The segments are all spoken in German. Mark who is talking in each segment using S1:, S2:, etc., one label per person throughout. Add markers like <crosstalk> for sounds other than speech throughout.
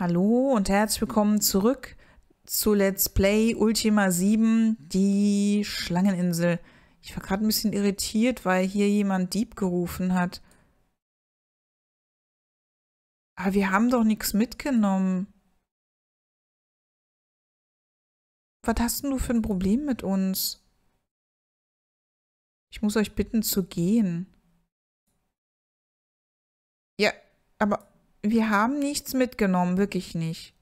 S1: Hallo und herzlich willkommen zurück zu Let's Play Ultima 7, die Schlangeninsel. Ich war gerade ein bisschen irritiert, weil hier jemand Dieb gerufen hat. Aber wir haben doch nichts mitgenommen. Was hast denn du für ein Problem mit uns? Ich muss euch bitten zu gehen. Ja, aber wir haben nichts mitgenommen, wirklich nicht.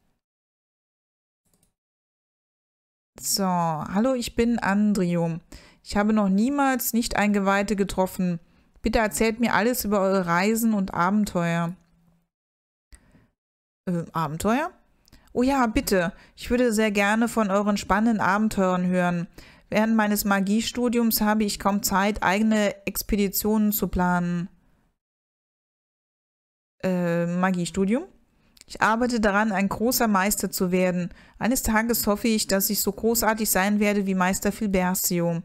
S1: So, hallo, ich bin Andrium. Ich habe noch niemals Nicht-Eingeweihte getroffen. Bitte erzählt mir alles über eure Reisen und Abenteuer. Äh, Abenteuer? Oh ja, bitte. Ich würde sehr gerne von euren spannenden Abenteuern hören. Während meines Magiestudiums habe ich kaum Zeit, eigene Expeditionen zu planen äh, Magiestudium. Ich arbeite daran, ein großer Meister zu werden. Eines Tages hoffe ich, dass ich so großartig sein werde wie Meister Filbertio.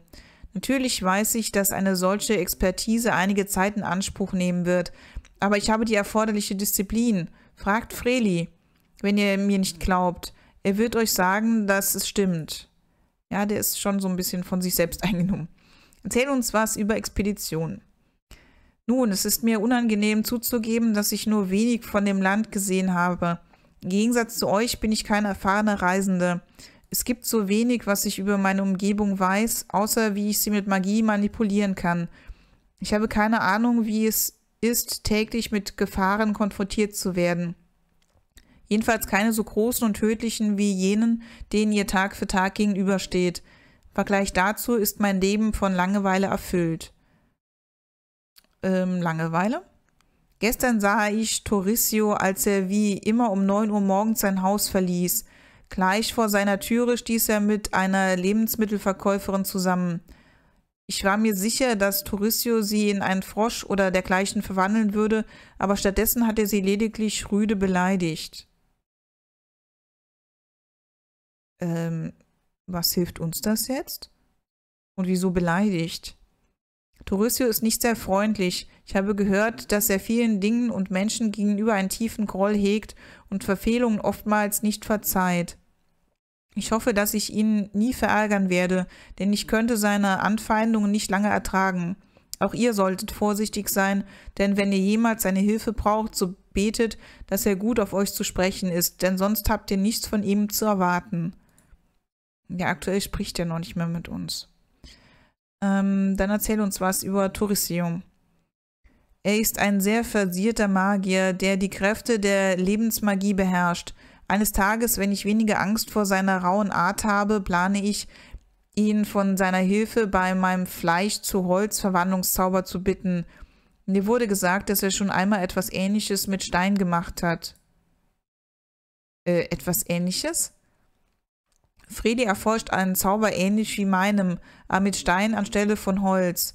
S1: Natürlich weiß ich, dass eine solche Expertise einige Zeit in Anspruch nehmen wird, aber ich habe die erforderliche Disziplin. Fragt Freli, wenn ihr mir nicht glaubt. Er wird euch sagen, dass es stimmt. Ja, der ist schon so ein bisschen von sich selbst <laughs> eingenommen. Erzähl uns was über Expeditionen. Nun, es ist mir unangenehm zuzugeben, dass ich nur wenig von dem Land gesehen habe. Im Gegensatz zu euch bin ich kein erfahrener Reisende. Es gibt so wenig, was ich über meine Umgebung weiß, außer wie ich sie mit Magie manipulieren kann. Ich habe keine Ahnung, wie es ist, täglich mit Gefahren konfrontiert zu werden. Jedenfalls keine so großen und tödlichen wie jenen, denen ihr Tag für Tag gegenübersteht. Vergleich dazu ist mein Leben von Langeweile erfüllt ähm, Langeweile. Gestern sah ich Torricio, als er wie immer um 9 Uhr morgens sein Haus verließ. Gleich vor seiner Türe stieß er mit einer Lebensmittelverkäuferin zusammen. Ich war mir sicher, dass Torricio sie in einen Frosch oder dergleichen verwandeln würde, aber stattdessen hat er sie lediglich rüde beleidigt. Ähm, was hilft uns das jetzt? Und wieso beleidigt? Torresio ist nicht sehr freundlich. Ich habe gehört, dass er vielen Dingen und Menschen gegenüber einen tiefen Groll hegt und Verfehlungen oftmals nicht verzeiht. Ich hoffe, dass ich ihn nie verärgern werde, denn ich könnte seine Anfeindungen nicht lange ertragen. Auch ihr solltet vorsichtig sein, denn wenn ihr jemals seine Hilfe braucht, so betet, dass er gut auf euch zu sprechen ist, denn sonst habt ihr nichts von ihm zu erwarten. Ja, aktuell spricht er noch nicht mehr mit uns. Ähm, dann erzähl uns was über Torisium. Er ist ein sehr versierter Magier, der die Kräfte der Lebensmagie beherrscht. Eines Tages, wenn ich weniger Angst vor seiner rauen Art habe, plane ich, ihn von seiner Hilfe bei meinem Fleisch zu Holz Verwandlungszauber zu bitten. Mir wurde gesagt, dass er schon einmal etwas ähnliches mit Stein gemacht hat. Äh, etwas ähnliches? Fredi erforscht einen Zauber ähnlich wie meinem, aber mit Stein anstelle von Holz.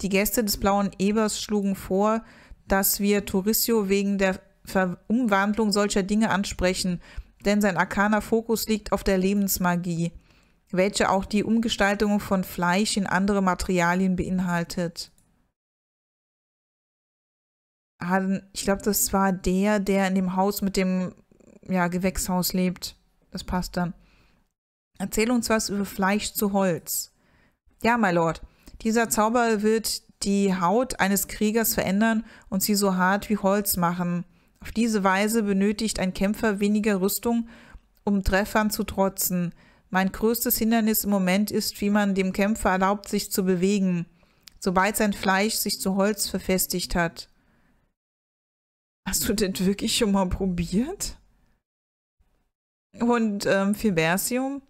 S1: Die Gäste des blauen Ebers schlugen vor, dass wir Turisio wegen der Ver Umwandlung solcher Dinge ansprechen, denn sein arkaner Fokus liegt auf der Lebensmagie, welche auch die Umgestaltung von Fleisch in andere Materialien beinhaltet. Ich glaube, das war der, der in dem Haus mit dem ja, Gewächshaus lebt. Das passt dann. Erzähl uns was über Fleisch zu Holz. Ja, my Lord, dieser Zauber wird die Haut eines Kriegers verändern und sie so hart wie Holz machen. Auf diese Weise benötigt ein Kämpfer weniger Rüstung, um Treffern zu trotzen. Mein größtes Hindernis im Moment ist, wie man dem Kämpfer erlaubt, sich zu bewegen, sobald sein Fleisch sich zu Holz verfestigt hat. Hast du denn wirklich schon mal probiert? Und ähm, Fibersium?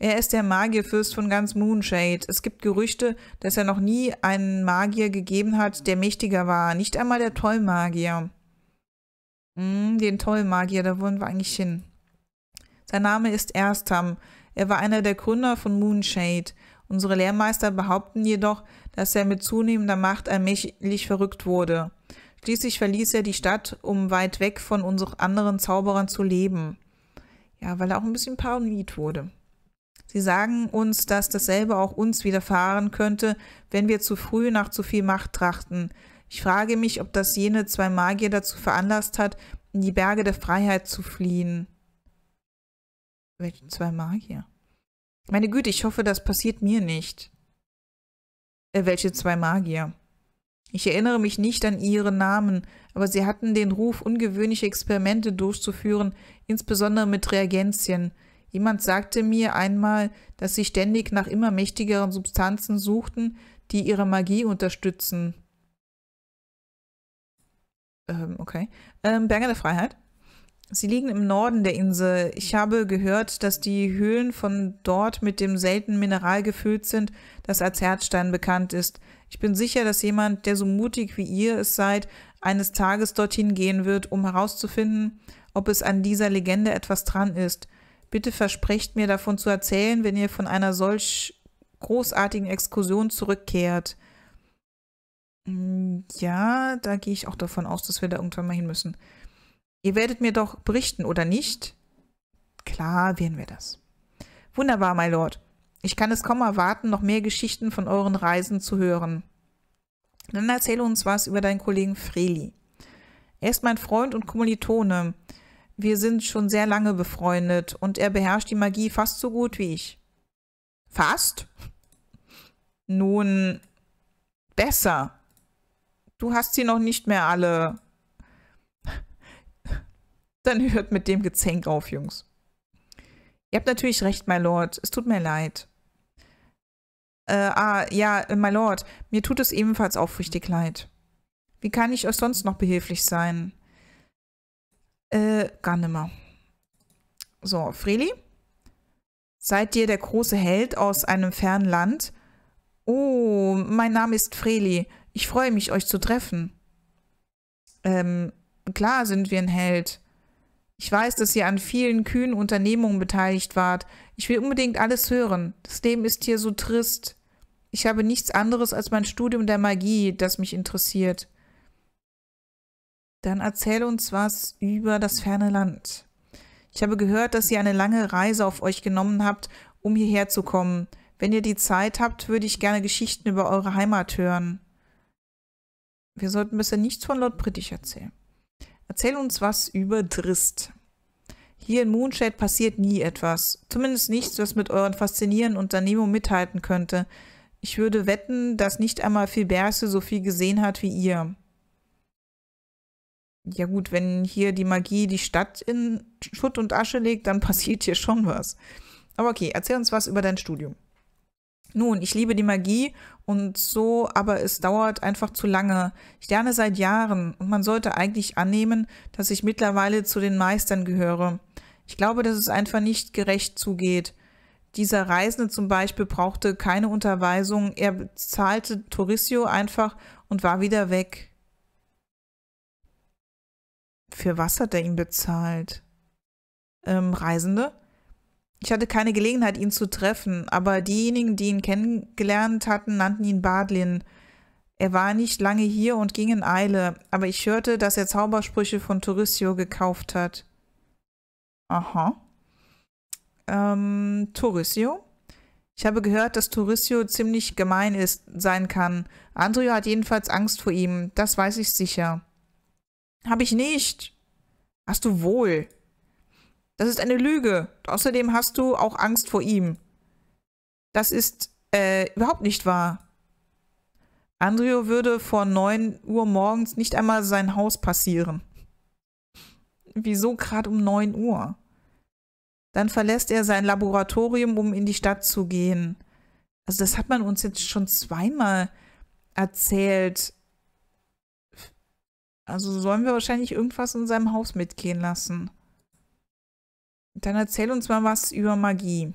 S1: Er ist der Magierfürst von ganz Moonshade. Es gibt Gerüchte, dass er noch nie einen Magier gegeben hat, der mächtiger war. Nicht einmal der Tollmagier. Hm, den Tollmagier, da wollen wir eigentlich hin. Sein Name ist Erstam. Er war einer der Gründer von Moonshade. Unsere Lehrmeister behaupten jedoch, dass er mit zunehmender Macht allmählich verrückt wurde. Schließlich verließ er die Stadt, um weit weg von unseren anderen Zauberern zu leben. Ja, weil er auch ein bisschen paranoid wurde. Sie sagen uns, dass dasselbe auch uns widerfahren könnte, wenn wir zu früh nach zu viel Macht trachten. Ich frage mich, ob das jene zwei Magier dazu veranlasst hat, in die Berge der Freiheit zu fliehen. Welche zwei Magier? Meine Güte, ich hoffe, das passiert mir nicht. Äh, welche zwei Magier? Ich erinnere mich nicht an ihre Namen, aber sie hatten den Ruf, ungewöhnliche Experimente durchzuführen, insbesondere mit Reagenzien. Jemand sagte mir einmal, dass sie ständig nach immer mächtigeren Substanzen suchten, die ihre Magie unterstützen. Ähm, okay. Ähm, Berge der Freiheit. Sie liegen im Norden der Insel. Ich habe gehört, dass die Höhlen von dort mit dem seltenen Mineral gefüllt sind, das als Herzstein bekannt ist. Ich bin sicher, dass jemand, der so mutig wie ihr es seid, eines Tages dorthin gehen wird, um herauszufinden, ob es an dieser Legende etwas dran ist. Bitte versprecht mir davon zu erzählen, wenn ihr von einer solch großartigen Exkursion zurückkehrt. Hm, ja, da gehe ich auch davon aus, dass wir da irgendwann mal hin müssen. Ihr werdet mir doch berichten, oder nicht? Klar werden wir das. Wunderbar, my Lord. Ich kann es kaum erwarten, noch mehr Geschichten von euren Reisen zu hören. Dann erzähle uns was über deinen Kollegen Freli. Er ist mein Freund und Kommilitone. Wir sind schon sehr lange befreundet und er beherrscht die Magie fast so gut wie ich. Fast? Nun, besser. Du hast sie noch nicht mehr alle. Dann hört mit dem Gezänk auf, Jungs. Ihr habt natürlich recht, my Lord. Es tut mir leid. Äh, ah, ja, äh, my Lord, mir tut es ebenfalls aufrichtig leid. Wie kann ich euch sonst noch behilflich sein? Äh, gar nimmer. So, Freli. Seid ihr der große Held aus einem fernen Land? Oh, mein Name ist Freli. Ich freue mich, euch zu treffen. Ähm, klar sind wir ein Held. Ich weiß, dass ihr an vielen kühnen Unternehmungen beteiligt wart. Ich will unbedingt alles hören. Das Leben ist hier so trist. Ich habe nichts anderes als mein Studium der Magie, das mich interessiert. Dann erzähl uns was über das ferne Land. Ich habe gehört, dass ihr eine lange Reise auf euch genommen habt, um hierher zu kommen. Wenn ihr die Zeit habt, würde ich gerne Geschichten über eure Heimat hören. Wir sollten bisher nichts von Lord British erzählen. Erzähl uns was über Drist. Hier in Moonshade passiert nie etwas. Zumindest nichts, was mit euren faszinierenden Unternehmungen mithalten könnte. Ich würde wetten, dass nicht einmal Philberse so viel gesehen hat wie ihr ja gut, wenn hier die Magie die Stadt in Schutt und Asche legt, dann <laughs> passiert hier schon was. Aber okay, erzähl uns was über dein Studium. Nun, ich liebe die Magie und so, aber es dauert einfach zu lange. Ich lerne seit Jahren und man sollte eigentlich annehmen, dass ich mittlerweile zu den Meistern gehöre. Ich glaube, dass es einfach nicht gerecht zugeht. Dieser Reisende zum Beispiel brauchte keine Unterweisung, er bezahlte Touricio einfach und war wieder weg. Für was hat er ihn bezahlt? Ähm, Reisende? Ich hatte keine Gelegenheit, ihn zu treffen, aber diejenigen, die ihn kennengelernt hatten, nannten ihn Badlin. Er war nicht lange hier und ging in Eile, aber ich hörte, dass er Zaubersprüche von Touristio gekauft hat. Aha. Ähm, Touristio? Ich habe gehört, dass Touristio ziemlich gemein ist, sein kann. Andrio hat jedenfalls Angst vor ihm, das weiß ich sicher. Habe ich nicht. Hast du wohl. Das ist eine Lüge. Außerdem hast du auch Angst vor ihm. Das ist äh, überhaupt nicht wahr. Andrio würde vor 9 Uhr morgens nicht einmal sein Haus passieren. Wieso gerade um 9 Uhr? Dann verlässt er sein Laboratorium, um in die Stadt zu gehen. Also das hat man uns jetzt schon zweimal erzählt. Also sollen wir wahrscheinlich irgendwas in seinem Haus mitgehen lassen. Dann erzähl uns mal was über Magie.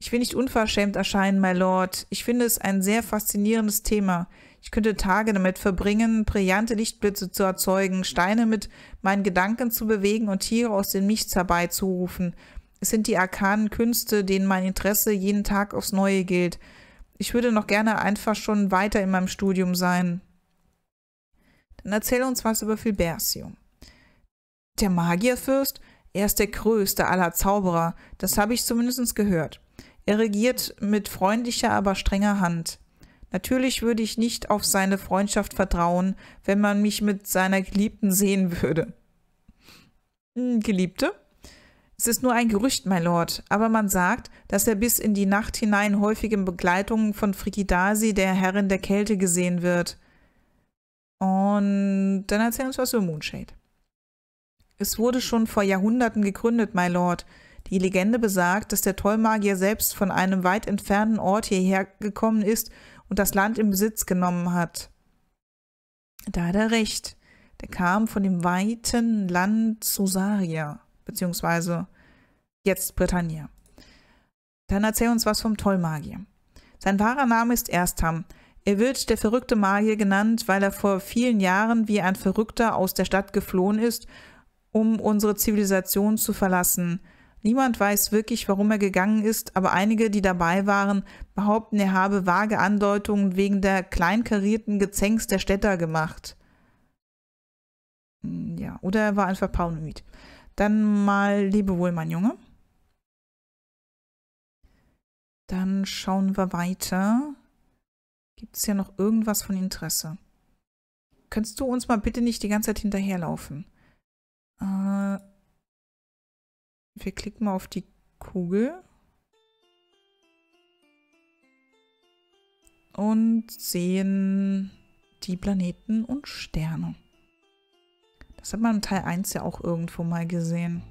S1: Ich will nicht unverschämt erscheinen, my Lord. Ich finde es ein sehr faszinierendes Thema. Ich könnte Tage damit verbringen, brillante Lichtblitze zu erzeugen, Steine mit meinen Gedanken zu bewegen und Tiere aus dem Nichts herbeizurufen. Es sind die arkanen Künste, denen mein Interesse jeden Tag aufs Neue gilt. Ich würde noch gerne einfach schon weiter in meinem Studium sein. Dann erzähle uns was über Filbertium. Der Magierfürst, er ist der größte aller Zauberer, das habe ich zumindest gehört. Er regiert mit freundlicher, aber strenger Hand. Natürlich würde ich nicht auf seine Freundschaft vertrauen, wenn man mich mit seiner Geliebten sehen würde. Hm, Geliebte? Es ist nur ein Gerücht, mein Lord, aber man sagt, dass er bis in die Nacht hinein häufig in Begleitung von Frigidasi, der Herrin der Kälte, gesehen wird. Und dann erzähl uns was über Moonshade. Es wurde schon vor Jahrhunderten gegründet, my Lord. Die Legende besagt, dass der Tollmagier selbst von einem weit entfernten Ort hierher gekommen ist und das Land in Besitz genommen hat. Da hat er recht. Der kam von dem weiten Land Susaria, beziehungsweise jetzt Britannia. Dann erzähl uns was vom Tollmagier. Sein wahrer Name ist Erstam. Er wird der verrückte Magier genannt, weil er vor vielen Jahren wie ein Verrückter aus der Stadt geflohen ist, um unsere Zivilisation zu verlassen. Niemand weiß wirklich, warum er gegangen ist, aber einige, die dabei waren, behaupten, er habe vage Andeutungen wegen der kleinkarierten Gezänks der Städter gemacht. Hm, ja, oder er war einfach paranoid. Dann mal Lebewohl, mein Junge. Dann schauen wir weiter. Gibt es ja noch irgendwas von Interesse? Könntest du uns mal bitte nicht die ganze Zeit hinterherlaufen? Äh, wir klicken mal auf die Kugel. Und sehen die Planeten und Sterne. Das hat man im Teil 1 ja auch irgendwo mal gesehen.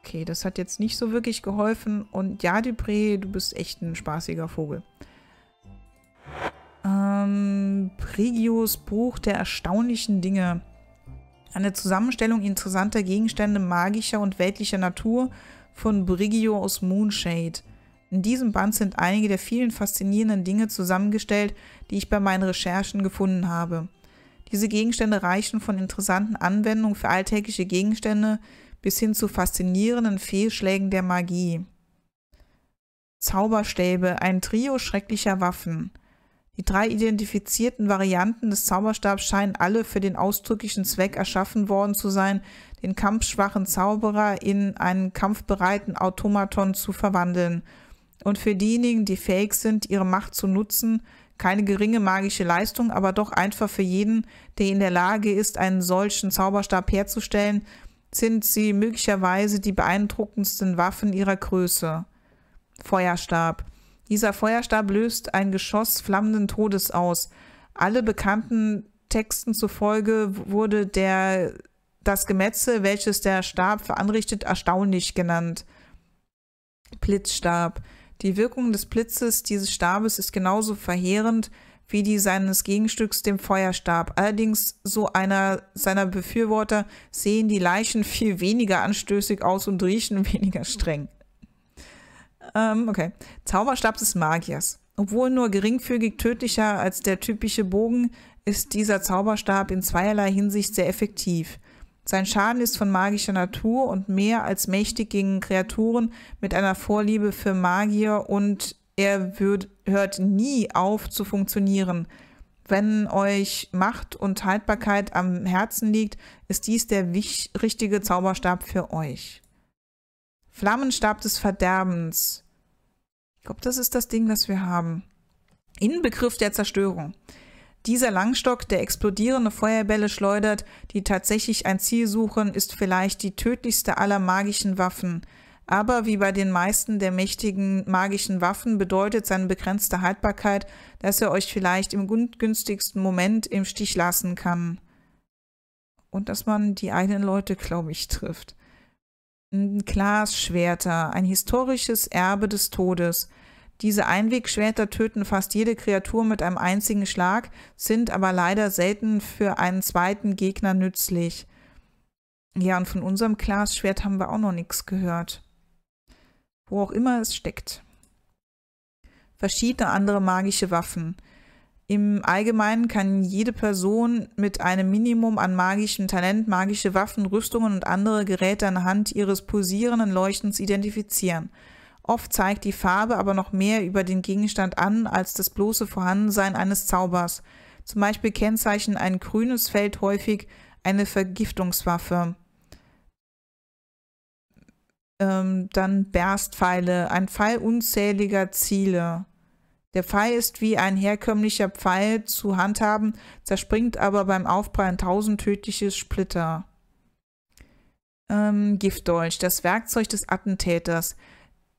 S1: Okay, das hat jetzt nicht so wirklich geholfen. Und ja, Dupré, du bist echt ein spaßiger Vogel. Prigios Buch der erstaunlichen Dinge. Eine Zusammenstellung interessanter Gegenstände magischer und weltlicher Natur von Brigio aus Moonshade. In diesem Band sind einige der vielen faszinierenden Dinge zusammengestellt, die ich bei meinen Recherchen gefunden habe. Diese Gegenstände reichen von interessanten Anwendungen für alltägliche Gegenstände bis hin zu faszinierenden Fehlschlägen der Magie. Zauberstäbe, ein Trio schrecklicher Waffen. Die drei identifizierten Varianten des Zauberstabs scheinen alle für den ausdrücklichen Zweck erschaffen worden zu sein, den kampfschwachen Zauberer in einen kampfbereiten Automaton zu verwandeln. Und für diejenigen, die fähig sind, ihre Macht zu nutzen, keine geringe magische Leistung, aber doch einfach für jeden, der in der Lage ist, einen solchen Zauberstab herzustellen, sind sie möglicherweise die beeindruckendsten Waffen ihrer Größe. Feuerstab. Dieser Feuerstab löst ein Geschoss flammenden Todes aus. Alle bekannten Texten zufolge wurde der, das Gemetzel, welches der Stab veranrichtet, erstaunlich genannt. Blitzstab. Die Wirkung des Blitzes dieses Stabes ist genauso verheerend wie die seines Gegenstücks, dem Feuerstab. Allerdings, so einer seiner Befürworter, sehen die Leichen viel weniger anstößig aus und riechen <laughs> weniger streng. Ähm, okay. Zauberstab des Magiers. Obwohl nur geringfügig tödlicher als der typische Bogen, ist dieser Zauberstab in zweierlei Hinsicht sehr effektiv. Sein Schaden ist von magischer Natur und mehr als mächtig gegen Kreaturen mit einer Vorliebe für Magier und er wird, hört nie auf zu funktionieren. Wenn euch Macht und Haltbarkeit am Herzen liegt, ist dies der richtige Zauberstab für euch. Flammenstab des Verderbens. Ich glaube, das ist das Ding, das wir haben. Inbegriff der Zerstörung. Dieser Langstock, der explodierende Feuerbälle schleudert, die tatsächlich ein Ziel suchen, ist vielleicht die tödlichste aller magischen Waffen. Aber wie bei den meisten der mächtigen magischen Waffen bedeutet seine begrenzte Haltbarkeit, dass er euch vielleicht im günstigsten Moment im Stich lassen kann. Und dass man die eigenen Leute, glaube ich, trifft. Glasschwerter, ein historisches Erbe des Todes. Diese Einwegschwerter töten fast jede Kreatur mit einem einzigen Schlag, sind aber leider selten für einen zweiten Gegner nützlich. Ja, und von unserem Glasschwert haben wir auch noch nichts gehört. Wo auch immer es steckt. Verschiedene andere magische Waffen. Im Allgemeinen kann jede Person mit einem Minimum an magischem Talent magische Waffen, Rüstungen und andere Geräte anhand ihres pulsierenden Leuchtens identifizieren. Oft zeigt die Farbe aber noch mehr über den Gegenstand an als das bloße Vorhandensein eines Zaubers. Zum Beispiel kennzeichnen ein grünes Feld häufig eine Vergiftungswaffe. Ähm, dann Berstpfeile, ein Fall unzähliger Ziele. Der Pfeil ist wie ein herkömmlicher Pfeil zu handhaben, zerspringt aber beim Aufprallen tausend tödliche Splitter. Ähm, Giftdolch, das Werkzeug des Attentäters.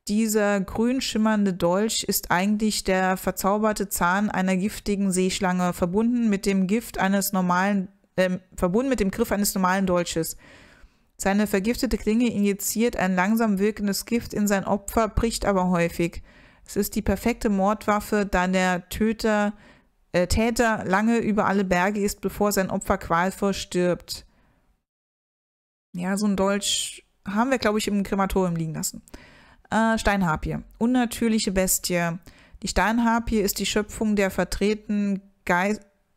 S1: Dieser grün schimmernde Dolch ist eigentlich der verzauberte Zahn einer giftigen Seeschlange, verbunden mit dem Gift eines normalen, äh, verbunden mit dem Griff eines normalen Dolches. Seine vergiftete Klinge injiziert ein langsam wirkendes Gift in sein Opfer, bricht aber häufig. Es ist die perfekte Mordwaffe, da der Töter, äh, Täter lange über alle Berge ist, bevor sein Opfer qualvoll stirbt. Ja, so ein Deutsch haben wir, glaube ich, im Krematorium liegen lassen. Äh, Steinharpie. Unnatürliche Bestie. Die Steinharpie ist die Schöpfung vertreten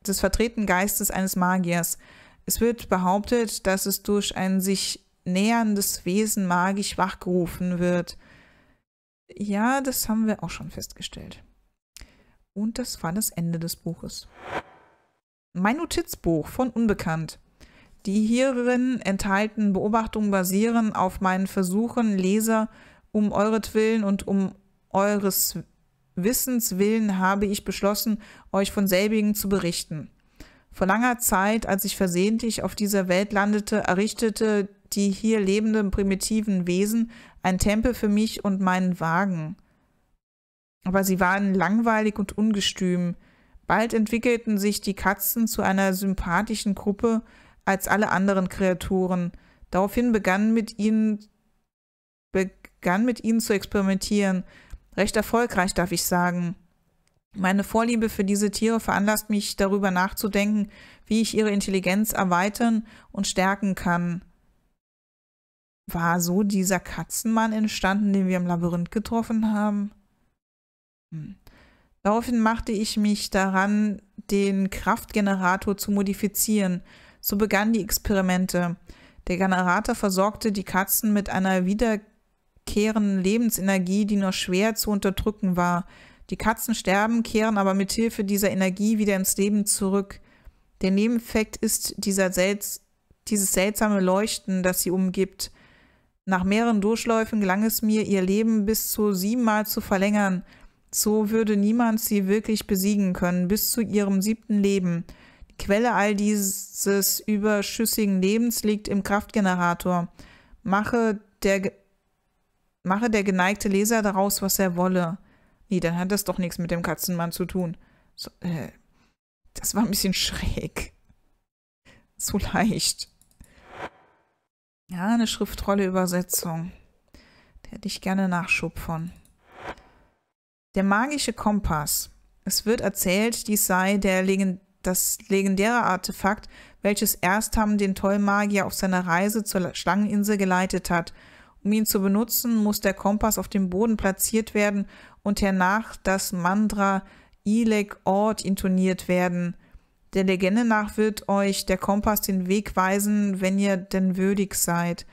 S1: des vertretenen Geistes eines Magiers. Es wird behauptet, dass es durch ein sich näherndes Wesen magisch wachgerufen wird. Ja, das haben wir auch schon festgestellt. Und das war das Ende des Buches. Mein Notizbuch von Unbekannt. Die hierin enthaltenen Beobachtungen basieren auf meinen Versuchen, Leser um euretwillen und um eures Wissens willen habe ich beschlossen, euch von selbigen zu berichten. Vor langer Zeit, als ich versehentlich auf dieser Welt landete, errichtete die hier lebenden primitiven Wesen ein Tempel für mich und meinen Wagen. Aber sie waren langweilig und ungestüm. Bald entwickelten sich die Katzen zu einer sympathischen Gruppe als alle anderen Kreaturen. Daraufhin begann mit ihnen begann mit ihnen zu experimentieren. Recht erfolgreich, darf ich sagen. Meine Vorliebe für diese Tiere veranlasst mich, darüber nachzudenken, wie ich ihre Intelligenz erweitern und stärken kann war so dieser Katzenmann entstanden, den wir im Labyrinth getroffen haben? Hm. Daraufhin machte ich mich daran, den Kraftgenerator zu modifizieren. So begannen die Experimente. Der Generator versorgte die Katzen mit einer wiederkehrenden Lebensenergie, die nur schwer zu unterdrücken war. Die Katzen sterben, kehren aber mit Hilfe dieser Energie wieder ins Leben zurück. Der Nebeneffekt ist dieser selts dieses seltsame Leuchten, das sie umgibt. Nach mehreren Durchläufen gelang es mir, ihr Leben bis zu siebenmal zu verlängern. So würde niemand sie wirklich besiegen können, bis zu ihrem siebten Leben. Die Quelle all dieses überschüssigen Lebens liegt im Kraftgenerator. Mache der, mache der geneigte Leser daraus, was er wolle. Nee, dann hat das doch nichts mit dem Katzenmann zu tun. So, äh, das war ein bisschen <laughs> schräg. So leicht. Ja, eine schriftrolle Übersetzung. Da hätte ich gerne Nachschub von. Der magische Kompass. Es wird erzählt, dies sei der Legend das legendäre Artefakt, welches Erstham den Tollmagier auf seiner Reise zur Schlangeninsel geleitet hat. Um ihn zu benutzen, muss der Kompass auf dem Boden platziert werden und hernach das Mandra Ilek Ort intoniert werden. Der Legende nach wird euch der Kompass den Weg weisen, wenn ihr denn würdig seid.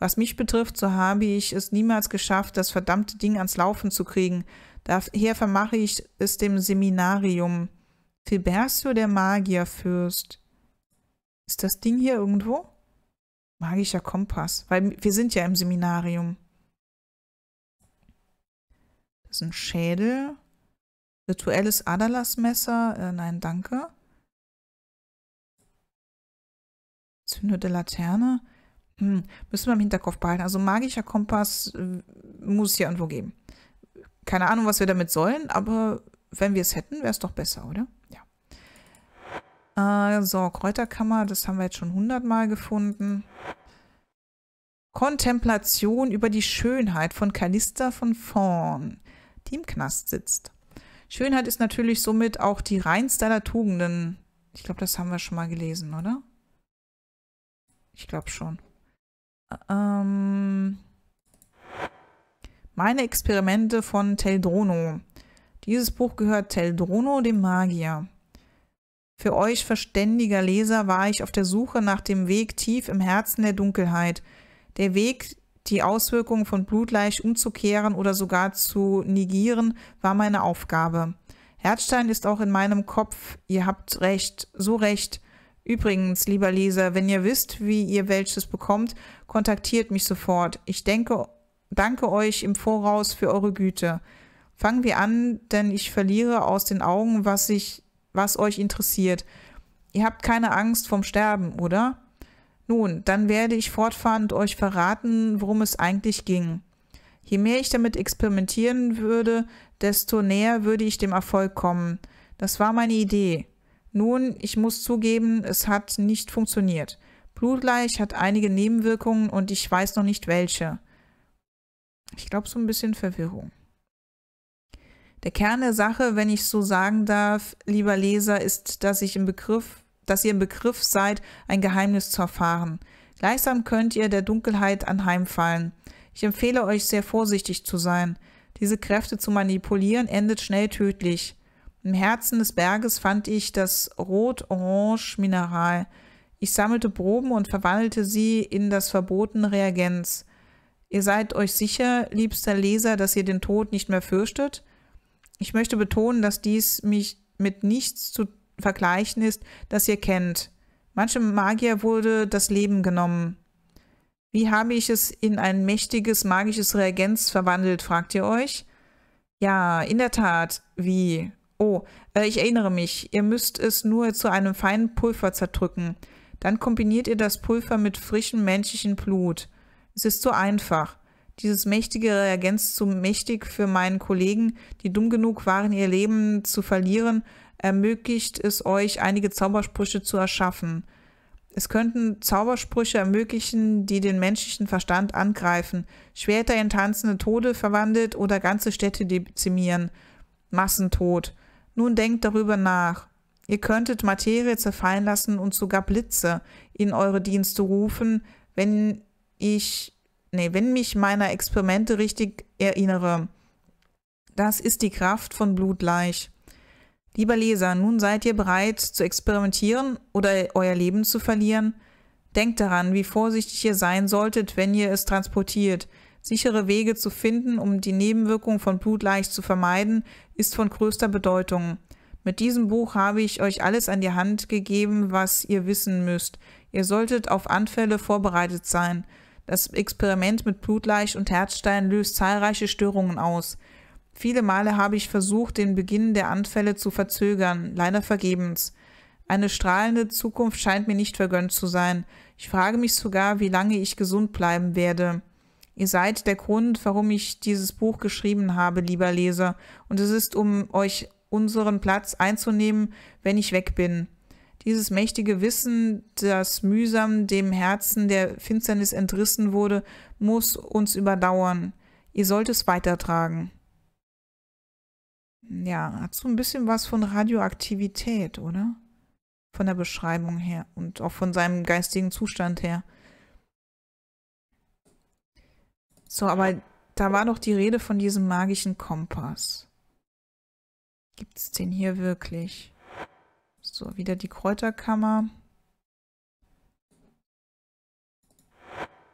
S1: Was mich betrifft, so habe ich es niemals geschafft, das verdammte Ding ans Laufen zu kriegen. Daher vermache ich es dem Seminarium. Filbertio der Magierfürst. Ist das Ding hier irgendwo? Magischer Kompass, weil wir sind ja im Seminarium. Das ist ein Schädel. Rituelles adalas Äh, nein, danke. Zünder der Laterne? Hm, müssen wir im Hinterkopf behalten. Also magischer Kompass äh, muss es ja irgendwo geben. Keine Ahnung, was wir damit sollen, aber wenn wir es hätten, wäre es doch besser, oder? Ja. Äh, so, Kräuterkammer, das haben wir jetzt schon hundertmal gefunden. Kontemplation über die Schönheit von Kalista von Vorn, die im Knast sitzt. Schönheit ist natürlich somit auch die reinste aller Tugenden. Ich glaube, das haben wir schon mal gelesen, oder? Ich glaube schon. Ähm, meine Experimente von Teldrono. Dieses Buch gehört Teldrono, dem Magier. Für euch verständiger Leser war ich auf der Suche nach dem Weg tief im Herzen der Dunkelheit. Der Weg, die Auswirkungen von Blutleich umzukehren oder sogar zu negieren, war meine Aufgabe. Herzstein ist auch in meinem Kopf, ihr habt recht, so recht, Übrigens, lieber Leser, wenn ihr wisst, wie ihr welches bekommt, kontaktiert mich sofort. Ich denke, danke euch im Voraus für eure Güte. Fangen wir an, denn ich verliere aus den Augen, was, ich, was euch interessiert. Ihr habt keine Angst vom Sterben, oder? Nun, dann werde ich fortfahrend euch verraten, worum es eigentlich ging. Je mehr ich damit experimentieren würde, desto näher würde ich dem Erfolg kommen. Das war meine Idee. Nun, ich muss zugeben, es hat nicht funktioniert. Blutleich hat einige Nebenwirkungen und ich weiß noch nicht welche. Ich glaube, so ein bisschen Verwirrung. Der Kern der Sache, wenn ich so sagen darf, lieber Leser, ist, dass ich im Begriff, dass ihr im Begriff seid, ein Geheimnis zu erfahren. Gleichsam könnt ihr der Dunkelheit anheimfallen. Ich empfehle euch, sehr vorsichtig zu sein. Diese Kräfte zu manipulieren endet schnell tödlich. Im Herzen des Berges fand ich das Rot-Orange-Mineral. Ich sammelte Proben und verwandelte sie in das verbotene Reagenz. Ihr seid euch sicher, liebster Leser, dass ihr den Tod nicht mehr fürchtet? Ich möchte betonen, dass dies mich mit nichts zu vergleichen ist, das ihr kennt. Manchem Magier wurde das Leben genommen. Wie habe ich es in ein mächtiges magisches Reagenz verwandelt, fragt ihr euch? Ja, in der Tat, wie? Oh, äh, ich erinnere mich. Ihr müsst es nur zu einem feinen Pulver zerdrücken. Dann kombiniert ihr das Pulver mit frischem menschlichen Blut. Es ist so einfach. Dieses mächtige Reagenz zu mächtig für meinen Kollegen, die dumm genug waren, ihr Leben zu verlieren, ermöglicht es euch, einige Zaubersprüche zu erschaffen. Es könnten Zaubersprüche ermöglichen, die den menschlichen Verstand angreifen, Schwerter in tanzende Tode verwandelt oder ganze Städte dezimieren. Massentod. Nun denkt darüber nach. Ihr könntet Materie zerfallen lassen und sogar Blitze in eure Dienste rufen, wenn ich, nee, wenn mich meiner Experimente richtig erinnere. Das ist die Kraft von Blutleich. Lieber Leser, nun seid ihr bereit zu experimentieren oder euer Leben zu verlieren? Denkt daran, wie vorsichtig ihr sein solltet, wenn ihr es transportiert – Sichere Wege zu finden, um die Nebenwirkungen von Blut leicht zu vermeiden, ist von größter Bedeutung. Mit diesem Buch habe ich euch alles an die Hand gegeben, was ihr wissen müsst. Ihr solltet auf Anfälle vorbereitet sein. Das Experiment mit Blutleich und Herzstein löst zahlreiche Störungen aus. Viele Male habe ich versucht, den Beginn der Anfälle zu verzögern, leider vergebens. Eine strahlende Zukunft scheint mir nicht vergönnt zu sein. Ich frage mich sogar, wie lange ich gesund bleiben werde. Ihr seid der Grund, warum ich dieses Buch geschrieben habe, lieber Leser, und es ist, um euch unseren Platz einzunehmen, wenn ich weg bin. Dieses mächtige Wissen, das mühsam dem Herzen der Finsternis entrissen wurde, muss uns überdauern. Ihr sollt es weitertragen. Ja, hat so ein bisschen was von Radioaktivität, oder? Von der Beschreibung her und auch von seinem geistigen Zustand her. So, aber da war doch die Rede von diesem magischen Kompass. Gibt's den hier wirklich? So, wieder die Kräuterkammer.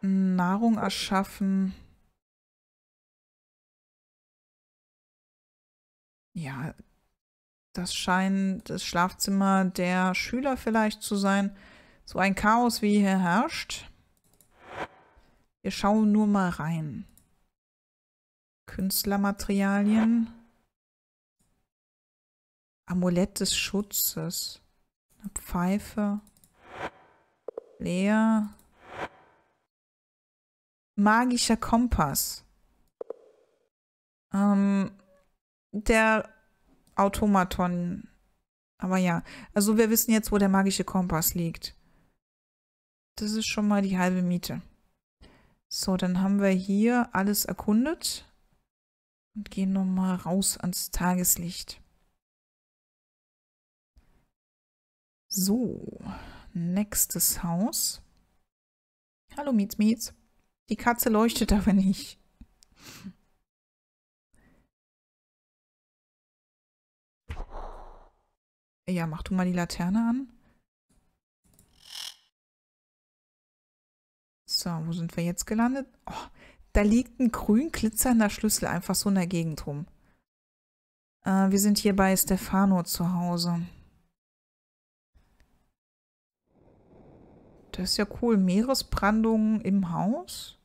S1: Nahrung erschaffen. Ja, das scheint das Schlafzimmer der Schüler vielleicht zu sein. So ein Chaos, wie hier herrscht. Wir schauen nur mal rein. Künstlermaterialien. Amulett des Schutzes. Eine Pfeife. Leer. Magischer Kompass. Ähm, der Automaton. Aber ja, also wir wissen jetzt, wo der magische Kompass liegt. Das ist schon mal die halbe Miete. So, dann haben wir hier alles erkundet und gehen nochmal raus ans Tageslicht. So, nächstes Haus. Hallo Mietz Mietz. Die Katze leuchtet aber nicht. Ja, mach du mal die Laterne an. So, wo sind wir jetzt gelandet? Oh, da liegt ein grün glitzernder Schlüssel einfach so in der Gegend rum. Äh, wir sind hier bei Stefano zu Hause. Das ist ja cool. Meeresbrandung im Haus?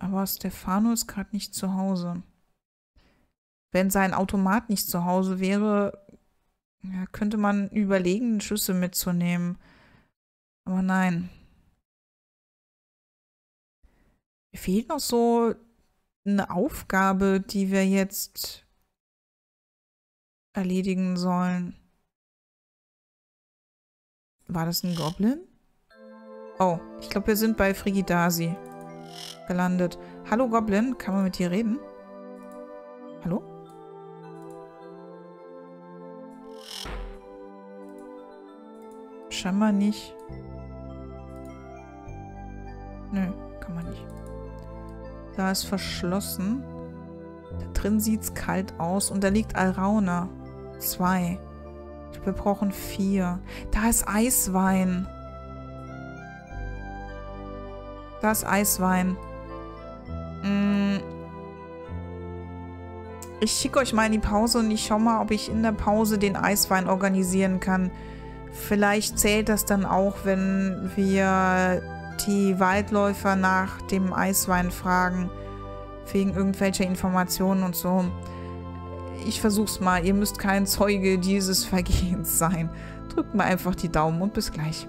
S1: Aber Stefano ist gerade nicht zu Hause. Wenn sein Automat nicht zu Hause wäre, ja, könnte man überlegen, Schüsse mitzunehmen. Aber nein. Mir fehlt noch so eine Aufgabe, die wir jetzt erledigen sollen. War das ein Goblin? Oh, ich glaube, wir sind bei Frigidasi gelandet. Hallo Goblin, kann man mit dir reden? Hallo? Hallo? Scheinbar nicht. Nö, kann man nicht. Da ist verschlossen. Da drin sieht es kalt aus. Und da liegt Alrauna. Zwei. Wir brauchen vier. Da ist Eiswein. Da ist Eiswein. Mm. Ich schicke euch mal in die Pause und ich schau mal, ob ich in der Pause den Eiswein organisieren kann. Vielleicht zählt das dann auch, wenn wir die Waldläufer nach dem Eiswein fragen, wegen irgendwelcher Informationen und so. Ich versuch's mal, ihr müsst kein Zeuge dieses Vergehens sein. Drückt mir einfach die Daumen und bis gleich.